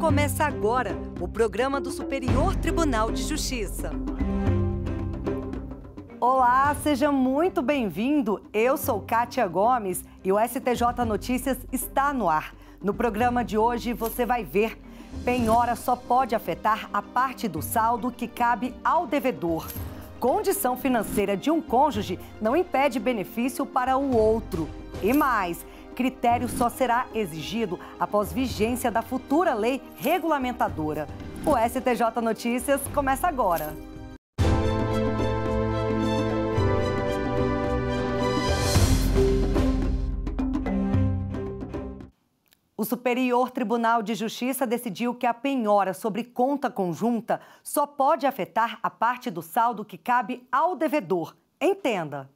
Começa agora o programa do Superior Tribunal de Justiça. Olá, seja muito bem-vindo. Eu sou Kátia Gomes e o STJ Notícias está no ar. No programa de hoje você vai ver. Penhora só pode afetar a parte do saldo que cabe ao devedor. Condição financeira de um cônjuge não impede benefício para o outro. E mais, critério só será exigido após vigência da futura lei regulamentadora. O STJ Notícias começa agora. O Superior Tribunal de Justiça decidiu que a penhora sobre conta conjunta só pode afetar a parte do saldo que cabe ao devedor. Entenda!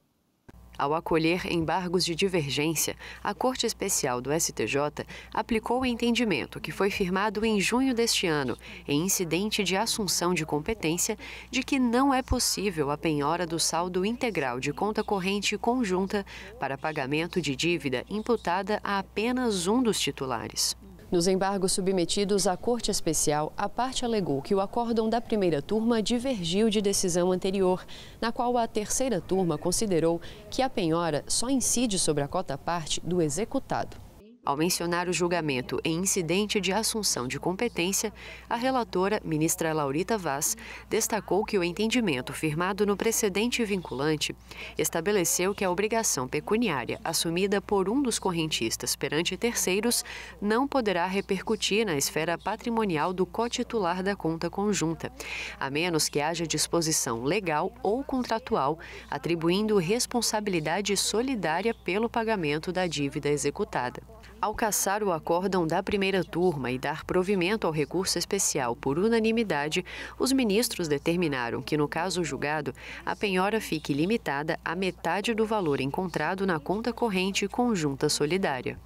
Ao acolher embargos de divergência, a Corte Especial do STJ aplicou o entendimento que foi firmado em junho deste ano, em incidente de assunção de competência, de que não é possível a penhora do saldo integral de conta corrente conjunta para pagamento de dívida imputada a apenas um dos titulares. Nos embargos submetidos à Corte Especial, a parte alegou que o acórdão da primeira turma divergiu de decisão anterior, na qual a terceira turma considerou que a penhora só incide sobre a cota parte do executado. Ao mencionar o julgamento em incidente de assunção de competência, a relatora, ministra Laurita Vaz, destacou que o entendimento firmado no precedente vinculante estabeleceu que a obrigação pecuniária assumida por um dos correntistas perante terceiros não poderá repercutir na esfera patrimonial do cotitular da conta conjunta, a menos que haja disposição legal ou contratual atribuindo responsabilidade solidária pelo pagamento da dívida executada. Ao caçar o acórdão da primeira turma e dar provimento ao recurso especial por unanimidade, os ministros determinaram que, no caso julgado, a penhora fique limitada à metade do valor encontrado na conta corrente conjunta solidária.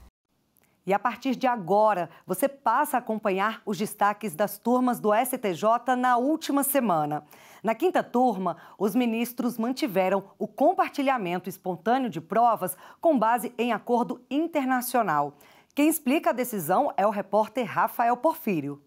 E a partir de agora, você passa a acompanhar os destaques das turmas do STJ na última semana. Na quinta turma, os ministros mantiveram o compartilhamento espontâneo de provas com base em acordo internacional. Quem explica a decisão é o repórter Rafael Porfírio.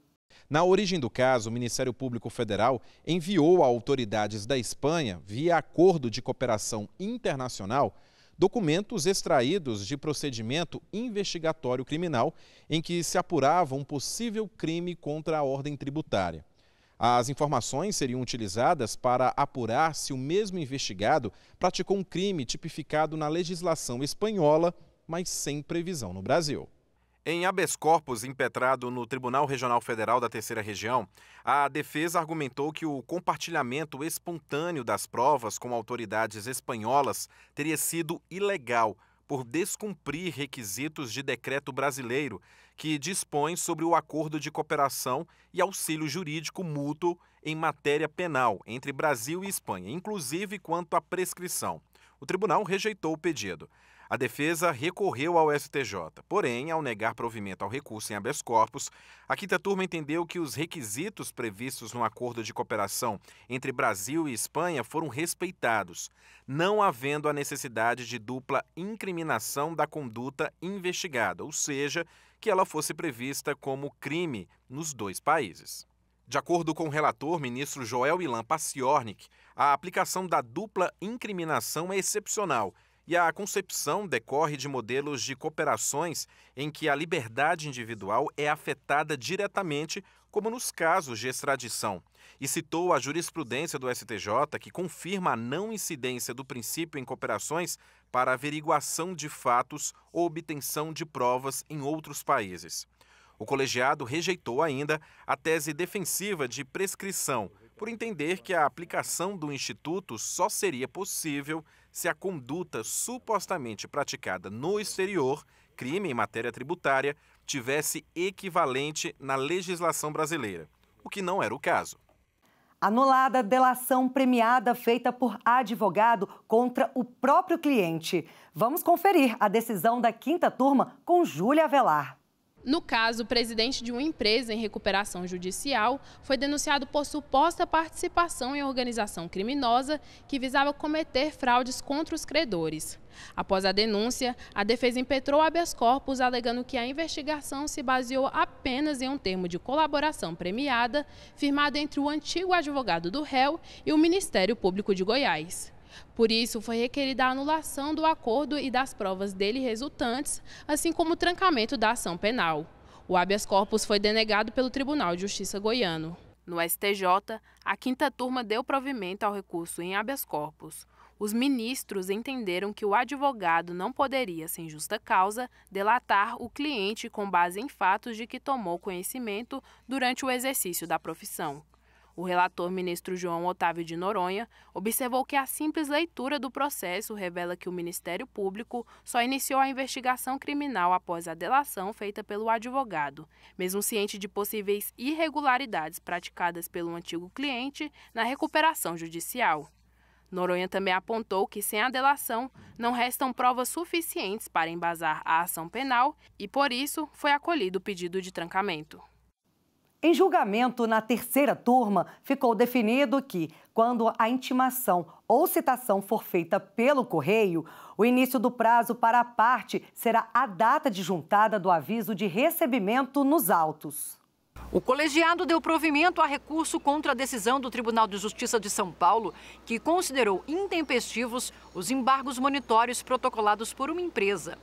Na origem do caso, o Ministério Público Federal enviou a autoridades da Espanha, via acordo de cooperação internacional, documentos extraídos de procedimento investigatório criminal em que se apurava um possível crime contra a ordem tributária. As informações seriam utilizadas para apurar se o mesmo investigado praticou um crime tipificado na legislação espanhola, mas sem previsão no Brasil. Em habeas corpus impetrado no Tribunal Regional Federal da Terceira Região, a defesa argumentou que o compartilhamento espontâneo das provas com autoridades espanholas teria sido ilegal por descumprir requisitos de decreto brasileiro que dispõe sobre o acordo de cooperação e auxílio jurídico mútuo em matéria penal entre Brasil e Espanha, inclusive quanto à prescrição. O tribunal rejeitou o pedido. A defesa recorreu ao STJ, porém, ao negar provimento ao recurso em habeas corpus, a quinta turma entendeu que os requisitos previstos no acordo de cooperação entre Brasil e Espanha foram respeitados, não havendo a necessidade de dupla incriminação da conduta investigada, ou seja, que ela fosse prevista como crime nos dois países. De acordo com o relator, ministro Joel Ilan Paciornik, a aplicação da dupla incriminação é excepcional e a concepção decorre de modelos de cooperações em que a liberdade individual é afetada diretamente, como nos casos de extradição. E citou a jurisprudência do STJ, que confirma a não incidência do princípio em cooperações para averiguação de fatos ou obtenção de provas em outros países. O colegiado rejeitou ainda a tese defensiva de prescrição, por entender que a aplicação do instituto só seria possível se a conduta supostamente praticada no exterior, crime em matéria tributária, tivesse equivalente na legislação brasileira, o que não era o caso. Anulada delação premiada feita por advogado contra o próprio cliente. Vamos conferir a decisão da quinta turma com Júlia Velar. No caso, o presidente de uma empresa em recuperação judicial foi denunciado por suposta participação em organização criminosa que visava cometer fraudes contra os credores. Após a denúncia, a defesa impetrou habeas corpus, alegando que a investigação se baseou apenas em um termo de colaboração premiada firmado entre o antigo advogado do réu e o Ministério Público de Goiás. Por isso, foi requerida a anulação do acordo e das provas dele resultantes, assim como o trancamento da ação penal. O habeas corpus foi denegado pelo Tribunal de Justiça goiano. No STJ, a quinta turma deu provimento ao recurso em habeas corpus. Os ministros entenderam que o advogado não poderia, sem justa causa, delatar o cliente com base em fatos de que tomou conhecimento durante o exercício da profissão. O relator ministro João Otávio de Noronha observou que a simples leitura do processo revela que o Ministério Público só iniciou a investigação criminal após a delação feita pelo advogado, mesmo ciente de possíveis irregularidades praticadas pelo antigo cliente na recuperação judicial. Noronha também apontou que, sem a delação, não restam provas suficientes para embasar a ação penal e, por isso, foi acolhido o pedido de trancamento. Em julgamento na terceira turma, ficou definido que, quando a intimação ou citação for feita pelo correio, o início do prazo para a parte será a data de juntada do aviso de recebimento nos autos. O colegiado deu provimento a recurso contra a decisão do Tribunal de Justiça de São Paulo, que considerou intempestivos os embargos monitórios protocolados por uma empresa.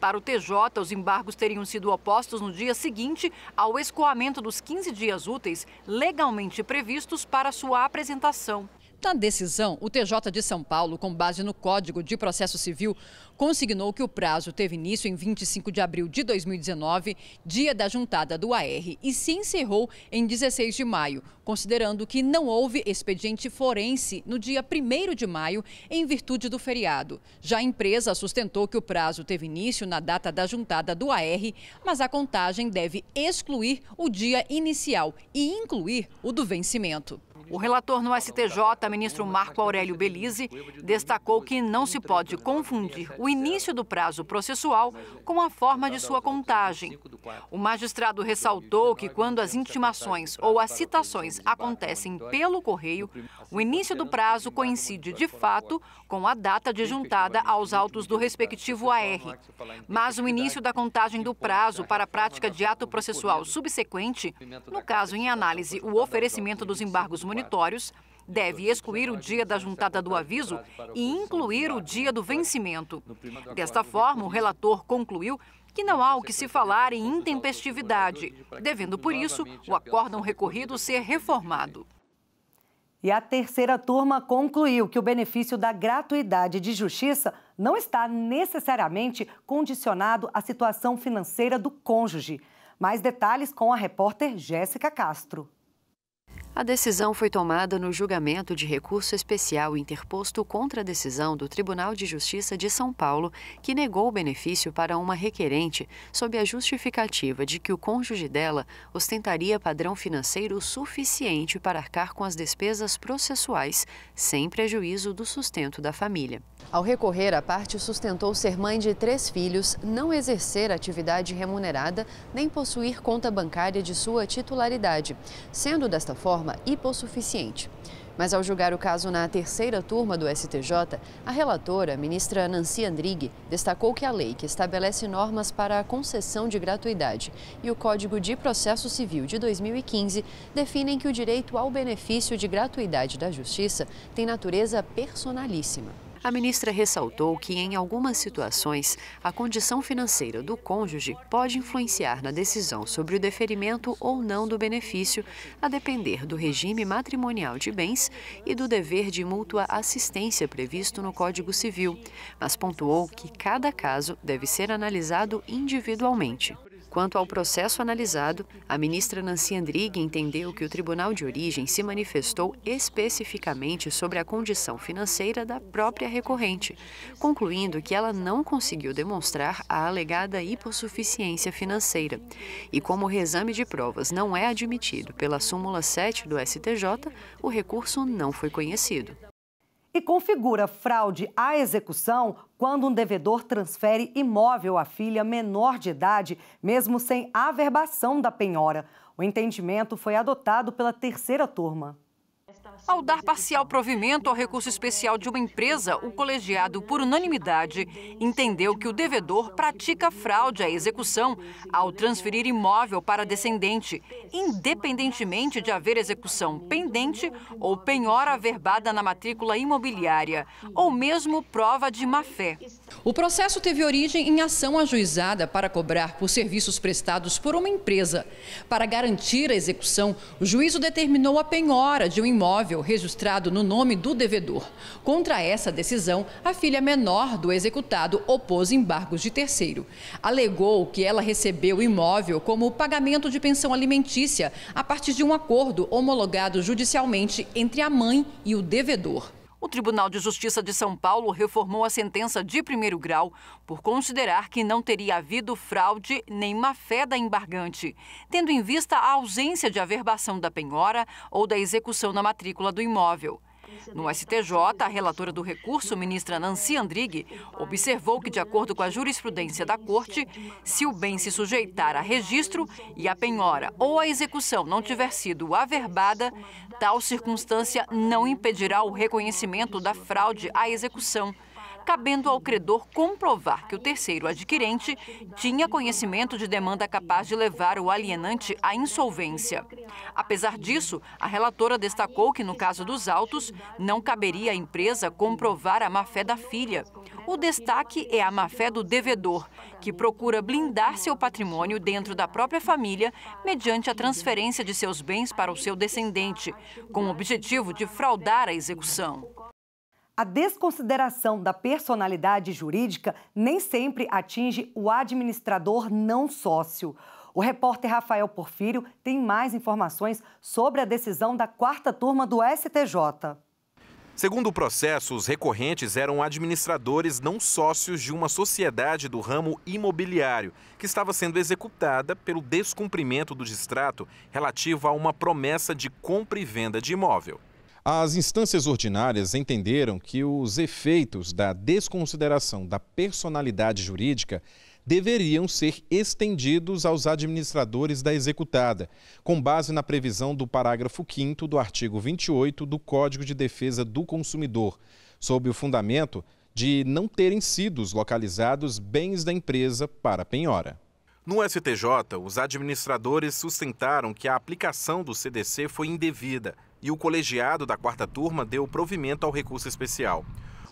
Para o TJ, os embargos teriam sido opostos no dia seguinte ao escoamento dos 15 dias úteis legalmente previstos para sua apresentação. Na decisão, o TJ de São Paulo, com base no Código de Processo Civil, consignou que o prazo teve início em 25 de abril de 2019, dia da juntada do AR, e se encerrou em 16 de maio, considerando que não houve expediente forense no dia 1 de maio, em virtude do feriado. Já a empresa sustentou que o prazo teve início na data da juntada do AR, mas a contagem deve excluir o dia inicial e incluir o do vencimento. O relator no STJ, ministro Marco Aurélio Belize, destacou que não se pode confundir o início do prazo processual com a forma de sua contagem. O magistrado ressaltou que, quando as intimações ou as citações acontecem pelo correio, o início do prazo coincide, de fato, com a data de juntada aos autos do respectivo AR. Mas o início da contagem do prazo para a prática de ato processual subsequente, no caso em análise o oferecimento dos embargos monitórios, deve excluir o dia da juntada do aviso e incluir o dia do vencimento. Desta forma, o relator concluiu que não há o que se falar em intempestividade, devendo por isso o acórdão recorrido ser reformado. E a terceira turma concluiu que o benefício da gratuidade de justiça não está necessariamente condicionado à situação financeira do cônjuge. Mais detalhes com a repórter Jéssica Castro. A decisão foi tomada no julgamento de recurso especial interposto contra a decisão do Tribunal de Justiça de São Paulo, que negou o benefício para uma requerente sob a justificativa de que o cônjuge dela ostentaria padrão financeiro suficiente para arcar com as despesas processuais, sem prejuízo do sustento da família. Ao recorrer, a parte sustentou ser mãe de três filhos, não exercer atividade remunerada, nem possuir conta bancária de sua titularidade, sendo desta forma forma hipossuficiente. Mas ao julgar o caso na terceira turma do STJ, a relatora, ministra Nancy Andrighi, destacou que a lei que estabelece normas para a concessão de gratuidade e o Código de Processo Civil de 2015 definem que o direito ao benefício de gratuidade da justiça tem natureza personalíssima. A ministra ressaltou que, em algumas situações, a condição financeira do cônjuge pode influenciar na decisão sobre o deferimento ou não do benefício, a depender do regime matrimonial de bens e do dever de mútua assistência previsto no Código Civil, mas pontuou que cada caso deve ser analisado individualmente. Quanto ao processo analisado, a ministra Nancy Andrighi entendeu que o tribunal de origem se manifestou especificamente sobre a condição financeira da própria recorrente, concluindo que ela não conseguiu demonstrar a alegada hipossuficiência financeira. E como o reexame de provas não é admitido pela súmula 7 do STJ, o recurso não foi conhecido e configura fraude à execução quando um devedor transfere imóvel à filha menor de idade, mesmo sem averbação da penhora. O entendimento foi adotado pela terceira turma. Ao dar parcial provimento ao recurso especial de uma empresa, o colegiado, por unanimidade, entendeu que o devedor pratica fraude à execução ao transferir imóvel para descendente, independentemente de haver execução pendente ou penhora averbada na matrícula imobiliária, ou mesmo prova de má-fé. O processo teve origem em ação ajuizada para cobrar por serviços prestados por uma empresa. Para garantir a execução, o juízo determinou a penhora de um imóvel imóvel registrado no nome do devedor. Contra essa decisão, a filha menor do executado opôs embargos de terceiro. Alegou que ela recebeu o imóvel como pagamento de pensão alimentícia a partir de um acordo homologado judicialmente entre a mãe e o devedor. O Tribunal de Justiça de São Paulo reformou a sentença de primeiro grau por considerar que não teria havido fraude nem má-fé da embargante, tendo em vista a ausência de averbação da penhora ou da execução na matrícula do imóvel. No STJ, a relatora do recurso, ministra Nancy Andrighi, observou que, de acordo com a jurisprudência da Corte, se o bem se sujeitar a registro e a penhora ou a execução não tiver sido averbada, tal circunstância não impedirá o reconhecimento da fraude à execução cabendo ao credor comprovar que o terceiro adquirente tinha conhecimento de demanda capaz de levar o alienante à insolvência. Apesar disso, a relatora destacou que, no caso dos autos, não caberia à empresa comprovar a má-fé da filha. O destaque é a má-fé do devedor, que procura blindar seu patrimônio dentro da própria família mediante a transferência de seus bens para o seu descendente, com o objetivo de fraudar a execução. A desconsideração da personalidade jurídica nem sempre atinge o administrador não sócio. O repórter Rafael Porfírio tem mais informações sobre a decisão da quarta turma do STJ. Segundo o processo, os recorrentes eram administradores não sócios de uma sociedade do ramo imobiliário, que estava sendo executada pelo descumprimento do distrato relativo a uma promessa de compra e venda de imóvel. As instâncias ordinárias entenderam que os efeitos da desconsideração da personalidade jurídica deveriam ser estendidos aos administradores da executada, com base na previsão do parágrafo 5 do artigo 28 do Código de Defesa do Consumidor, sob o fundamento de não terem sido localizados bens da empresa para penhora. No STJ, os administradores sustentaram que a aplicação do CDC foi indevida e o colegiado da quarta turma deu provimento ao recurso especial.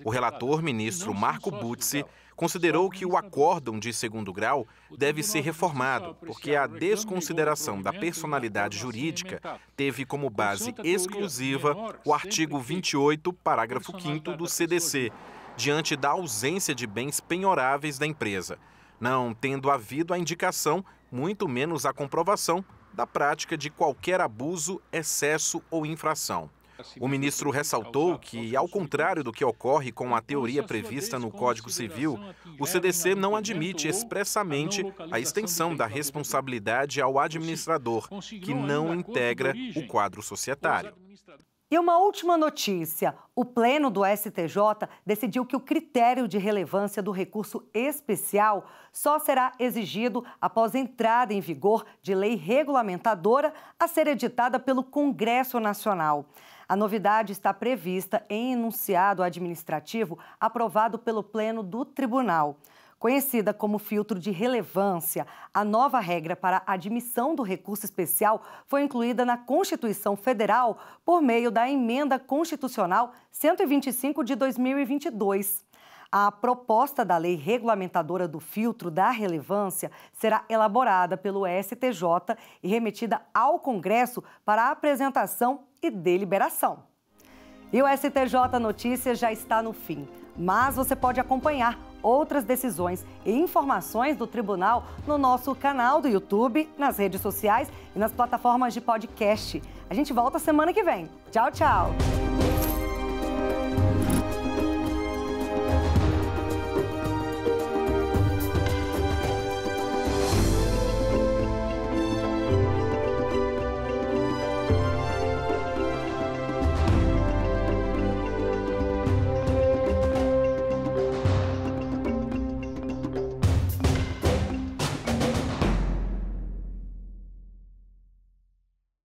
O relator, ministro Marco Butzi, considerou que o acórdão de segundo grau deve ser reformado, porque a desconsideração da personalidade jurídica teve como base exclusiva o artigo 28, parágrafo 5 do CDC, diante da ausência de bens penhoráveis da empresa, não tendo havido a indicação, muito menos a comprovação da prática de qualquer abuso, excesso ou infração. Assim, o ministro ressaltou que, ao contrário do que ocorre com a então, teoria prevista no Código Civil, o CDC não admite expressamente a extensão da responsabilidade ao administrador, que não integra o quadro societário. E uma última notícia: o Pleno do STJ decidiu que o critério de relevância do recurso especial só será exigido após entrada em vigor de lei regulamentadora a ser editada pelo Congresso Nacional. A novidade está prevista em enunciado administrativo aprovado pelo Pleno do Tribunal. Conhecida como filtro de relevância, a nova regra para a admissão do recurso especial foi incluída na Constituição Federal por meio da Emenda Constitucional 125 de 2022. A proposta da lei regulamentadora do filtro da relevância será elaborada pelo STJ e remetida ao Congresso para apresentação e deliberação. E o STJ Notícias já está no fim, mas você pode acompanhar outras decisões e informações do tribunal no nosso canal do YouTube, nas redes sociais e nas plataformas de podcast. A gente volta semana que vem. Tchau, tchau!